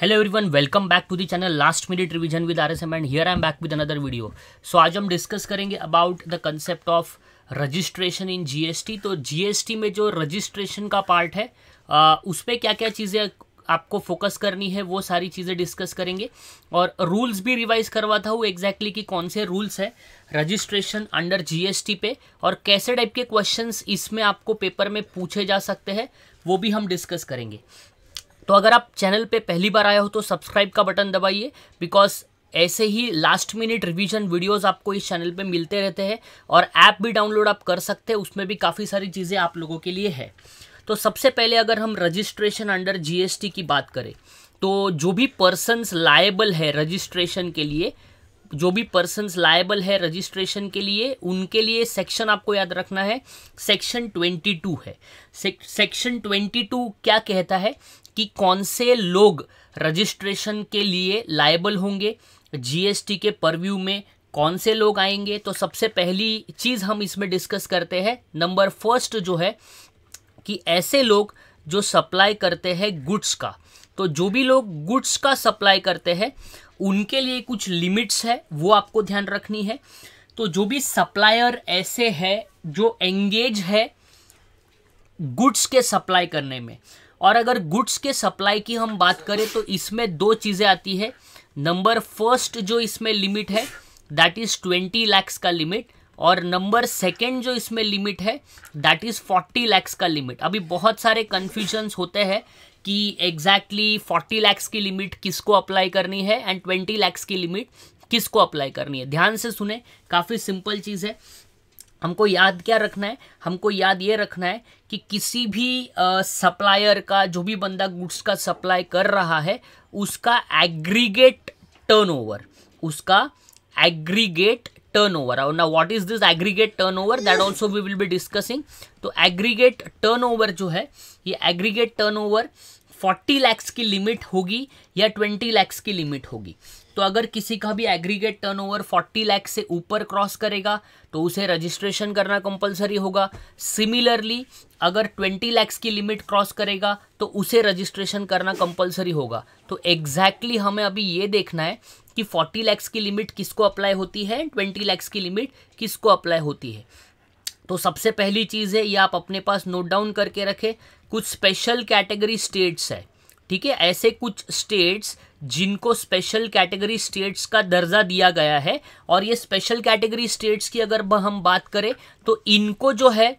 hello everyone welcome back to the channel last minute revision with R S M and here I am back with another video so आज हम discuss करेंगे about the concept of registration in GST तो GST में जो registration का part है उस पर क्या क्या चीज़ें आपको फोकस करनी है वो सारी चीज़ें डिस्कस करेंगे और रूल्स भी रिवाइज करवा था वो एग्जैक्टली कि कौन से रूल्स है रजिस्ट्रेशन अंडर जीएसटी पे और कैसे टाइप के क्वेश्चंस इसमें आपको पेपर में पूछे जा सकते हैं वो भी हम डिस्कस करेंगे तो अगर आप चैनल पे पहली बार आया हो तो सब्सक्राइब का बटन दबाइए बिकॉज ऐसे ही लास्ट मिनट रिवीजन वीडियोस आपको इस चैनल पे मिलते रहते हैं और ऐप भी डाउनलोड आप कर सकते हैं उसमें भी काफ़ी सारी चीज़ें आप लोगों के लिए है तो सबसे पहले अगर हम रजिस्ट्रेशन अंडर जीएसटी की बात करें तो जो भी पर्सनस लाइबल है रजिस्ट्रेशन के लिए जो भी पर्सन लाइबल है रजिस्ट्रेशन के लिए उनके लिए सेक्शन आपको याद रखना है सेक्शन 22 है सेक्शन 22 क्या कहता है कि कौन से लोग रजिस्ट्रेशन के लिए लाइबल होंगे जीएसटी के परव्यू में कौन से लोग आएंगे तो सबसे पहली चीज़ हम इसमें डिस्कस करते हैं नंबर फर्स्ट जो है कि ऐसे लोग जो सप्लाई करते हैं गुड्स का तो जो भी लोग गुड्स का सप्लाई करते हैं उनके लिए कुछ लिमिट्स है वो आपको ध्यान रखनी है तो जो भी सप्लायर ऐसे है जो एंगेज है गुड्स के सप्लाई करने में और अगर गुड्स के सप्लाई की हम बात करें तो इसमें दो चीज़ें आती है नंबर फर्स्ट जो इसमें लिमिट है दैट इज़ ट्वेंटी लैक्स का लिमिट और नंबर सेकंड जो इसमें लिमिट है दैट इज़ फोर्टी लैक्स का लिमिट अभी बहुत सारे कन्फ्यूजन्स होते हैं कि एग्जैक्टली फोर्टी लैक्स की लिमिट किसको अप्लाई करनी है एंड ट्वेंटी लैक्स की लिमिट किसको अप्लाई करनी है ध्यान से सुने काफ़ी सिंपल चीज़ है हमको याद क्या रखना है हमको याद ये रखना है कि किसी भी सप्लायर का जो भी बंदा गुड्स का सप्लाई कर रहा है उसका एग्रीगेट टर्नओवर उसका एग्रीगेट ना what is this aggregate turn over that also we will be discussing तो टर्न ओवर जो है ये aggregate turn over forty lakhs की लिमिट होगी या ट्वेंटी लैक्स की लिमिट होगी तो अगर किसी का भी एग्रीगेट टर्नओवर 40 लाख से ऊपर क्रॉस करेगा तो उसे रजिस्ट्रेशन करना कंपलसरी होगा सिमिलरली अगर 20 लैक्स की लिमिट क्रॉस करेगा तो उसे रजिस्ट्रेशन करना कंपलसरी होगा तो एग्जैक्टली exactly हमें अभी ये देखना है कि 40 लैक्स की लिमिट किसको अप्लाई होती है 20 लैक्स की लिमिट किसको अप्लाई होती है तो सबसे पहली चीज़ है ये आप अपने पास नोट डाउन करके रखें कुछ स्पेशल कैटेगरी स्टेट्स है ठीक है ऐसे कुछ स्टेट्स जिनको स्पेशल कैटेगरी स्टेट्स का दर्जा दिया गया है और ये स्पेशल कैटेगरी स्टेट्स की अगर हम बात करें तो इनको जो है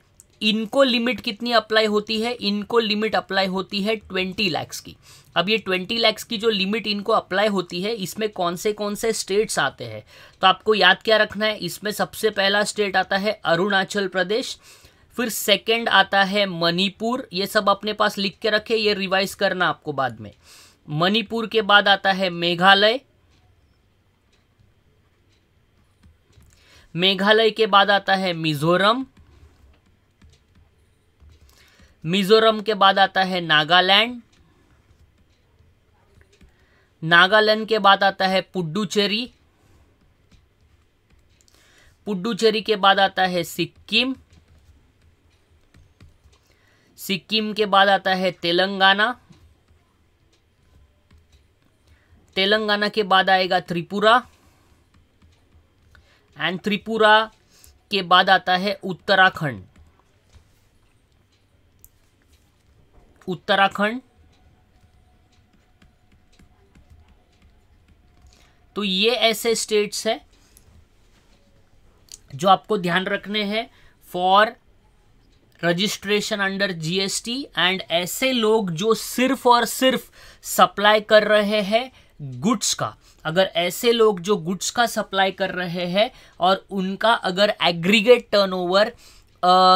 इनको लिमिट कितनी अप्लाई होती है इनको लिमिट अप्लाई होती है ट्वेंटी लैक्स की अब ये ट्वेंटी लैक्स की जो लिमिट इनको अप्लाई होती है इसमें कौन से कौन से स्टेट्स आते हैं तो आपको याद क्या रखना है इसमें सबसे पहला स्टेट आता है अरुणाचल प्रदेश फिर सेकेंड आता है मणिपुर ये सब अपने पास लिख के रखे ये रिवाइज करना आपको बाद में मणिपुर के बाद आता है मेघालय मेघालय के बाद आता है मिजोरम मिजोरम के बाद आता है नागालैंड नागालैंड के बाद आता है पुडुचेरी पुडुचेरी के बाद आता है सिक्किम सिक्किम के बाद आता है तेलंगाना तेलंगाना के बाद आएगा त्रिपुरा एंड त्रिपुरा के बाद आता है उत्तराखंड उत्तराखंड तो ये ऐसे स्टेट्स है जो आपको ध्यान रखने हैं for registration under GST and ऐसे लोग जो सिर्फ और सिर्फ सप्लाई कर रहे हैं गुड्स का अगर ऐसे लोग जो गुड्स का सप्लाई कर रहे हैं और उनका अगर aggregate turnover over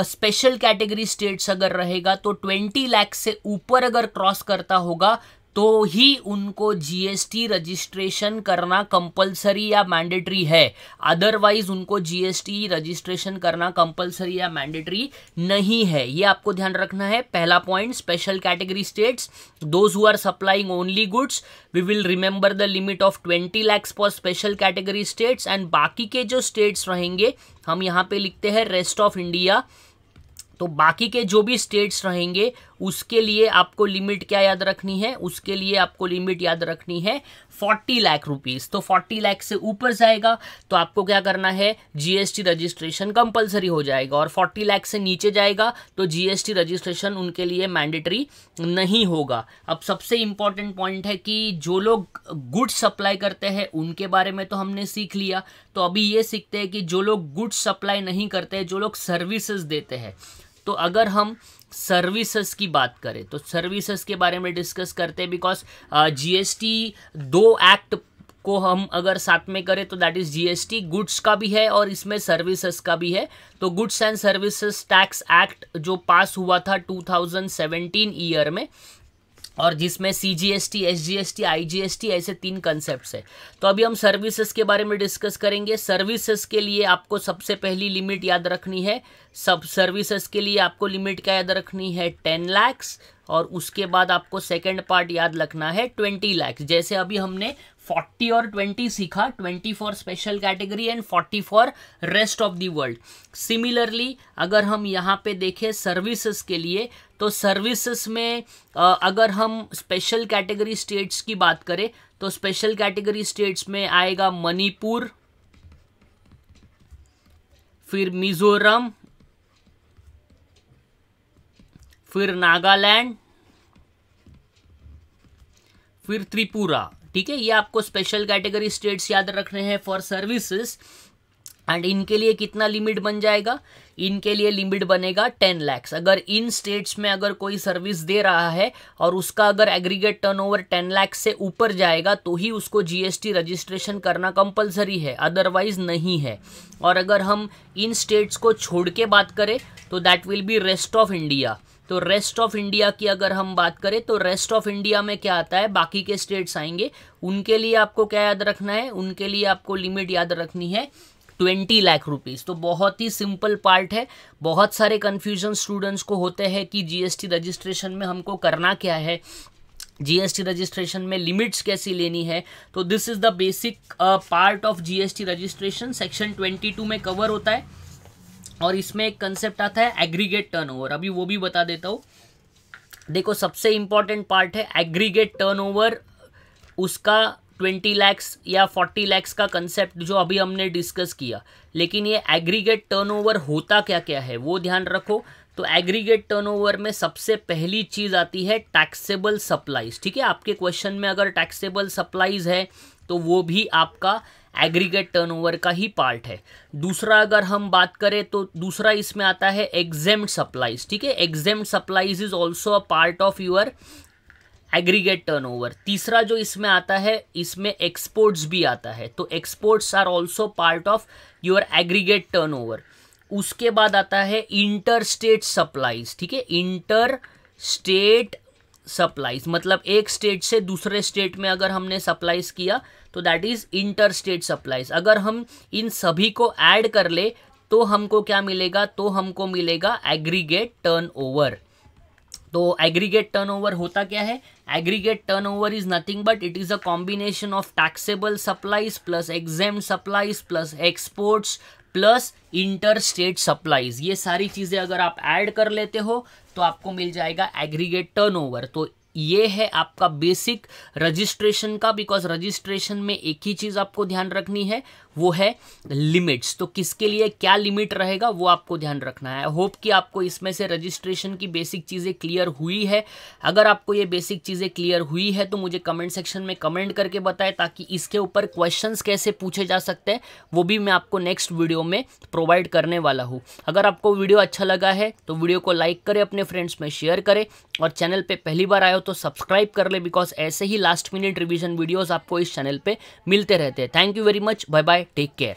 special category states अगर रहेगा तो 20 लाख से ऊपर अगर क्रॉस करता होगा तो ही उनको जीएसटी रजिस्ट्रेशन करना कंपलसरी या मैंडेटरी है अदरवाइज उनको जीएसटी रजिस्ट्रेशन करना कंपलसरी या मैंडेटरी नहीं है ये आपको ध्यान रखना है पहला point special category states those who are supplying only goods we will remember the limit of twenty lakhs for special category states and बाकी के जो स्टेट्स रहेंगे हम यहाँ पे लिखते हैं रेस्ट ऑफ इंडिया तो बाकी के जो भी स्टेट्स रहेंगे उसके लिए आपको लिमिट क्या याद रखनी है उसके लिए आपको लिमिट याद रखनी है फोर्टी लाख रुपीज़ तो फोर्टी लाख से ऊपर जाएगा तो आपको क्या करना है जीएसटी रजिस्ट्रेशन कंपलसरी हो जाएगा और फोर्टी लाख से नीचे जाएगा तो जीएसटी रजिस्ट्रेशन उनके लिए मैंडेटरी नहीं होगा अब सबसे इंपॉर्टेंट पॉइंट है कि जो लोग गुड्स सप्लाई करते हैं उनके बारे में तो हमने सीख लिया तो अभी ये सीखते हैं कि जो लोग गुड्स सप्लाई नहीं करते हैं जो लोग सर्विसेज देते हैं तो अगर हम सर्विसेज की बात करें तो सर्विसेज के बारे में डिस्कस करते हैं बिकॉज जीएसटी दो एक्ट को हम अगर साथ में करें तो दैट इज़ जीएसटी गुड्स का भी है और इसमें सर्विसेज का भी है तो goods and services tax act जो पास हुआ था 2017 ईयर में और जिसमें C G S T S G S T I G S T ऐसे तीन कंसेप्ट है तो अभी हम सर्विसेज के बारे में डिस्कस करेंगे सर्विसेज के लिए आपको सबसे पहली लिमिट याद रखनी है सब सर्विसेज के लिए आपको लिमिट क्या याद रखनी है टेन लैक्स और उसके बाद आपको सेकेंड पार्ट याद रखना है ट्वेंटी लैक्स जैसे अभी हमने फोर्टी और ट्वेंटी सीखा twenty for special category and forty for rest of the world similarly अगर हम यहाँ पे देखें सर्विसेज के लिए तो सर्विसेज में अगर हम स्पेशल कैटेगरी स्टेट्स की बात करें तो स्पेशल कैटेगरी स्टेट्स में आएगा मणिपुर फिर मिजोरम फिर नागालैंड फिर त्रिपुरा ठीक है ये आपको स्पेशल कैटेगरी स्टेट्स याद रखने हैं फॉर सर्विसेज एंड इनके लिए कितना लिमिट बन जाएगा इनके लिए लिमिट बनेगा टेन लैक्स अगर इन स्टेट्स में अगर कोई सर्विस दे रहा है और उसका अगर एग्रीगेट टर्नओवर टेन लैक्स से ऊपर जाएगा तो ही उसको जीएसटी रजिस्ट्रेशन करना कंपलसरी है अदरवाइज नहीं है और अगर हम इन स्टेट्स को छोड़ के बात करें तो that will be rest of India तो रेस्ट ऑफ इंडिया की अगर हम बात करें तो रेस्ट ऑफ इंडिया में क्या आता है बाकी के स्टेट्स आएंगे उनके लिए आपको क्या याद रखना है उनके लिए आपको लिमिट याद रखनी है ट्वेंटी लाख रुपीज़ तो बहुत ही सिंपल पार्ट है बहुत सारे कन्फ्यूजन स्टूडेंट्स को होते हैं कि जीएसटी रजिस्ट्रेशन में हमको करना क्या है जीएसटी रजिस्ट्रेशन में लिमिट्स कैसी लेनी है तो this is the basic part of GST registration section 22 में कवर होता है और इसमें एक कंसेप्ट आता है एग्रीगेट टर्नओवर अभी वो भी बता देता हूँ देखो सबसे इम्पॉर्टेंट पार्ट है एग्रीगेट टर्नओवर उसका ट्वेंटी लैक्स या फोर्टी लैक्स का कंसेप्ट जो अभी हमने डिस्कस किया लेकिन ये एग्रीगेट टर्नओवर होता क्या क्या है वो ध्यान रखो तो एग्रीगेट टर्नओवर में सबसे पहली चीज़ आती है टैक्सेबल सप्लाईज ठीक है आपके क्वेश्चन में अगर टैक्सेबल सप्लाईज है तो वो भी आपका एग्रीगेट टर्नओवर का ही पार्ट है दूसरा अगर हम बात करें तो दूसरा इसमें आता है एग्जेम सप्लाईज ठीक है exempt supplies is also a part of your aggregate turnover तीसरा जो इसमें आता है इसमें एक्सपोर्ट्स भी आता है तो exports are also part of your aggregate turnover उसके बाद आता है इंटर स्टेट सप्लाईज ठीक है इंटर स्टेट सप्लाईज मतलब एक स्टेट से दूसरे स्टेट में अगर हमने सप्लाईज किया तो that is inter state supplies अगर हम इन सभी को ऐड कर ले तो हमको क्या मिलेगा तो हमको मिलेगा एग्रीगेट टर्नओवर तो एग्रीगेट टर्नओवर होता क्या है aggregate turnover is nothing but it is a combination of taxable supplies plus exempt supplies plus exports plus inter state supplies ये सारी चीज़ें अगर आप ऐड कर लेते हो तो आपको मिल जाएगा एग्रीगेट टर्नओवर तो ये है आपका बेसिक रजिस्ट्रेशन का बिकॉज रजिस्ट्रेशन में एक ही चीज़ आपको ध्यान रखनी है वो है लिमिट्स तो किसके लिए क्या लिमिट रहेगा वो आपको ध्यान रखना है होप कि आपको इसमें से रजिस्ट्रेशन की बेसिक चीज़ें क्लियर हुई है अगर आपको ये बेसिक चीज़ें क्लियर हुई है तो मुझे कमेंट सेक्शन में कमेंट करके बताएं ताकि इसके ऊपर क्वेश्चंस कैसे पूछे जा सकते हैं वो भी मैं आपको नेक्स्ट वीडियो में प्रोवाइड करने वाला हूँ अगर आपको वीडियो अच्छा लगा है तो वीडियो को लाइक करें अपने फ्रेंड्स में शेयर करें और चैनल पर पहली बार आए तो सब्सक्राइब कर ले बिकॉज ऐसे ही लास्ट मिनट रिविजन वीडियोज़ आपको इस चैनल पर मिलते रहते हैं thank you very much bye bye take care